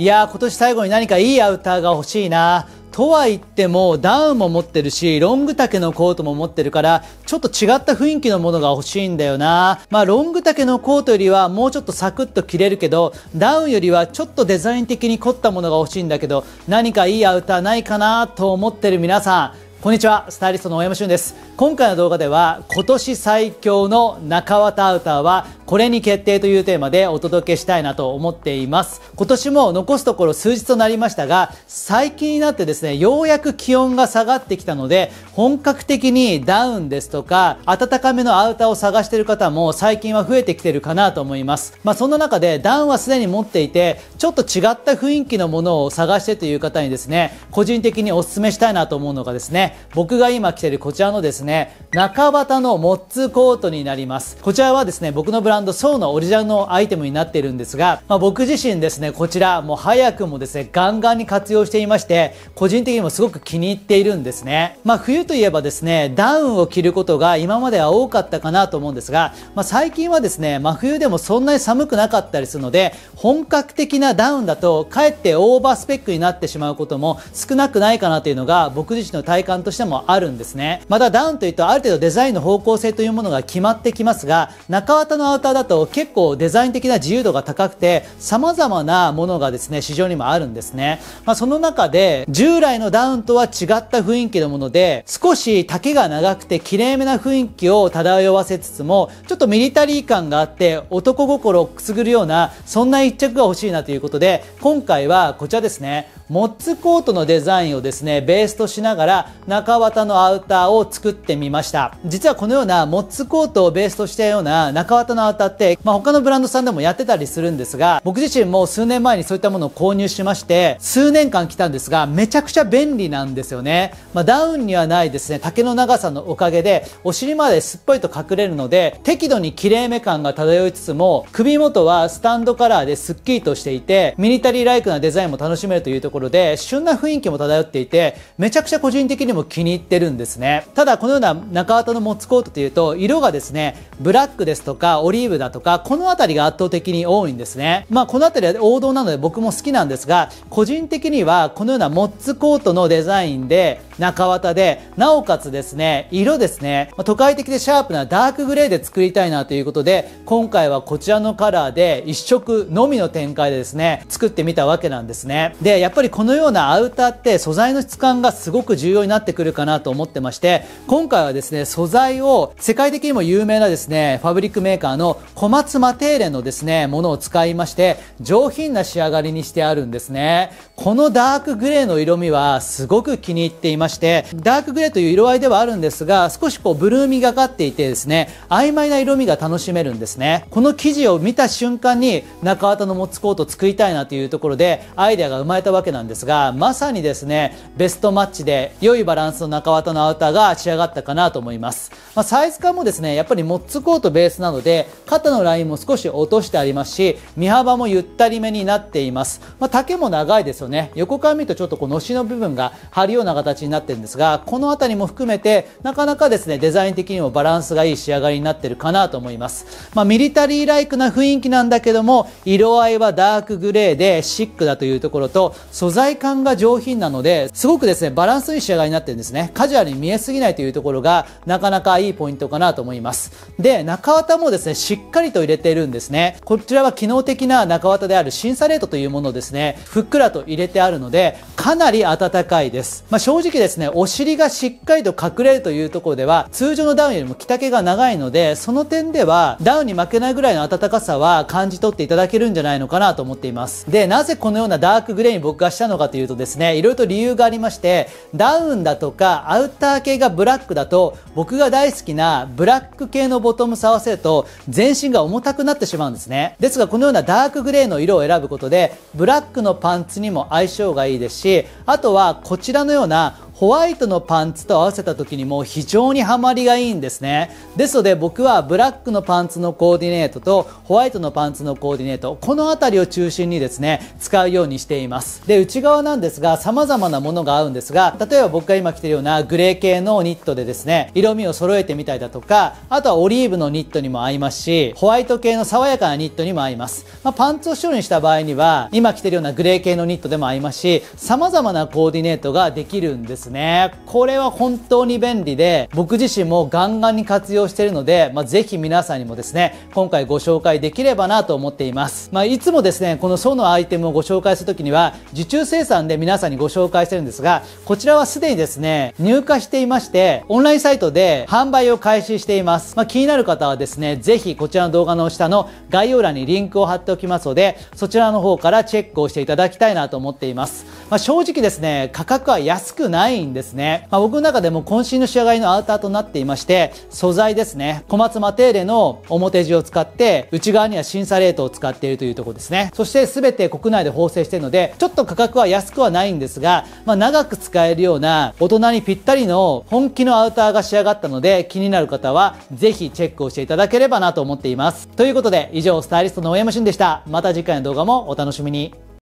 いや今年最後に何かいいアウターが欲しいなとは言ってもダウンも持ってるしロング丈のコートも持ってるからちょっと違った雰囲気のものが欲しいんだよなまあロング丈のコートよりはもうちょっとサクッと着れるけどダウンよりはちょっとデザイン的に凝ったものが欲しいんだけど何かいいアウターないかなと思ってる皆さんこんにちはスタイリストの大山俊です今回の動画では今年最強の中綿アウターはこれに決定というテーマでお届けしたいなと思っています今年も残すところ数日となりましたが最近になってですねようやく気温が下がってきたので本格的にダウンですとか暖かめのアウターを探している方も最近は増えてきてるかなと思いますまあ、そんな中でダウンはすでに持っていてちょっと違った雰囲気のものを探してという方にですね個人的にお勧めしたいなと思うのがですね僕が今着てるこちらのですねね、中畑のモッツコートになります。こちらはですね、僕のブランド、ソーのオリジナルのアイテムになっているんですが、まあ、僕自身ですね、こちら、もう早くもですね、ガンガンに活用していまして、個人的にもすごく気に入っているんですね。まあ、冬といえばですね、ダウンを着ることが今までは多かったかなと思うんですが、まあ、最近はですね、真冬でもそんなに寒くなかったりするので、本格的なダウンだと、かえってオーバースペックになってしまうことも少なくないかなというのが、僕自身の体感としてもあるんですね。またダウンというとある程度デザインの方向性というものが決まってきますが中綿のアウターだと結構デザイン的な自由度が高くて様々なものがですね市場にもあるんですね、まあ、その中で従来のダウンとは違った雰囲気のもので少し丈が長くてきれいめな雰囲気を漂わせつつもちょっとミリタリー感があって男心をくすぐるようなそんな一着が欲しいなということで今回はこちらですねモッツコートのデザインをですねベースとしながら中綿のアウターを作ってみました実はこのようなモッツコートをベースとしたような中綿のアウターって、まあ、他のブランドさんでもやってたりするんですが僕自身も数年前にそういったものを購入しまして数年間来たんですがめちゃくちゃ便利なんですよね、まあ、ダウンにはないですね丈の長さのおかげでお尻まですっぽりと隠れるので適度にきれ目感が漂いつつも首元はスタンドカラーですっきりとしていてミリタリーライクなデザインも楽しめるというところころで、旬な雰囲気も漂っていて、めちゃくちゃ個人的にも気に入ってるんですね。ただ、このような中綿のモッツコートというと、色がですね、ブラックですとか、オリーブだとか、この辺りが圧倒的に多いんですね。まあ、この辺りは王道なので僕も好きなんですが、個人的にはこのようなモッツコートのデザインで、中綿で、なおかつですね、色ですね、都会的でシャープなダークグレーで作りたいなということで、今回はこちらのカラーで1色のみの展開でですね、作ってみたわけなんですね。で、やっぱりこのようなアウターって素材の質感がすごく重要になってくるかなと思ってまして今回はですね素材を世界的にも有名なですねファブリックメーカーの小松マテーレのですねものを使いまして上品な仕上がりにしてあるんですねこのダークグレーの色味はすごく気に入っていましてダークグレーという色合いではあるんですが少しこうブルーみがかっていてですね曖昧な色味が楽しめるんですねこの生地を見た瞬間に中綿のモッツコートを作りたいなというところでアイデアが生まれたわけけなんですが、まさにですね、ベストマッチで良いバランスの中綿のアウターが仕上がったかなと思います。まあ、サイズ感もですね、やっぱりモッツコートベースなので、肩のラインも少し落としてありますし、身幅もゆったりめになっています。まあ、丈も長いですよね。横から見るとちょっとこう、のしの部分が張るような形になってるんですが、この辺りも含めて、なかなかですね、デザイン的にもバランスがいい仕上がりになってるかなと思います。まあ、ミリタリーライクな雰囲気なんだけども、色合いはダークグレーでシックだというところと、素材感が上品なので、すごくですね、バランスいい仕上がりになってるんですね。カジュアルに見えすぎないというところが、なかなかいいポイントかなと思います。で、中綿もですね、しっかりと入れてるんですね。こちらは機能的な中綿である審査レートというものをですね、ふっくらと入れてあるので、かなり暖かいです。まあ、正直ですね、お尻がしっかりと隠れるというところでは、通常のダウンよりも着丈が長いので、その点では、ダウンに負けないぐらいの暖かさは感じ取っていただけるんじゃないのかなと思っています。で、なぜこのようなダークグレーに僕がしたのかというとですね、いろいろと理由がありまして、ダウンだとかアウター系がブラックだと、僕が大好きなブラック系のボトムス合わせると、全身が重たくなってしまうんですね。ですが、このようなダークグレーの色を選ぶことで、ブラックのパンツにも相性がいいですし、あとはこちらのようなホワイトのパンツと合わせた時にも非常にハマりがいいんですねですので僕はブラックのパンツのコーディネートとホワイトのパンツのコーディネートこの辺りを中心にですね使うようにしていますで内側なんですが様々なものが合うんですが例えば僕が今着てるようなグレー系のニットでですね色味を揃えてみたりだとかあとはオリーブのニットにも合いますしホワイト系の爽やかなニットにも合います、まあ、パンツを白にした場合には今着てるようなグレー系のニットでも合いますし様々なコーディネートができるんですね。これは本当に便利で、僕自身もガンガンに活用しているので、まあ、ぜひ皆さんにもですね、今回ご紹介できればなと思っています。まあ、いつもですね、このソのアイテムをご紹介するときには、受注生産で皆さんにご紹介してるんですが、こちらはすでにですね、入荷していまして、オンラインサイトで販売を開始しています。まあ、気になる方はですね、ぜひこちらの動画の下の概要欄にリンクを貼っておきますので、そちらの方からチェックをしていただきたいなと思っています。まあ、正直ですね、価格は安くないいんですね。まあ、僕の中でも渾身の仕上がりのアウターとなっていまして、素材ですね。小松マテーレの表地を使って、内側には審査レートを使っているというところですね。そして全て国内で縫製しているので、ちょっと価格は安くはないんですが、まあ、長く使えるような大人にぴったりの本気のアウターが仕上がったので、気になる方はぜひチェックをしていただければなと思っています。ということで、以上スタイリストの大山俊でした。また次回の動画もお楽しみに。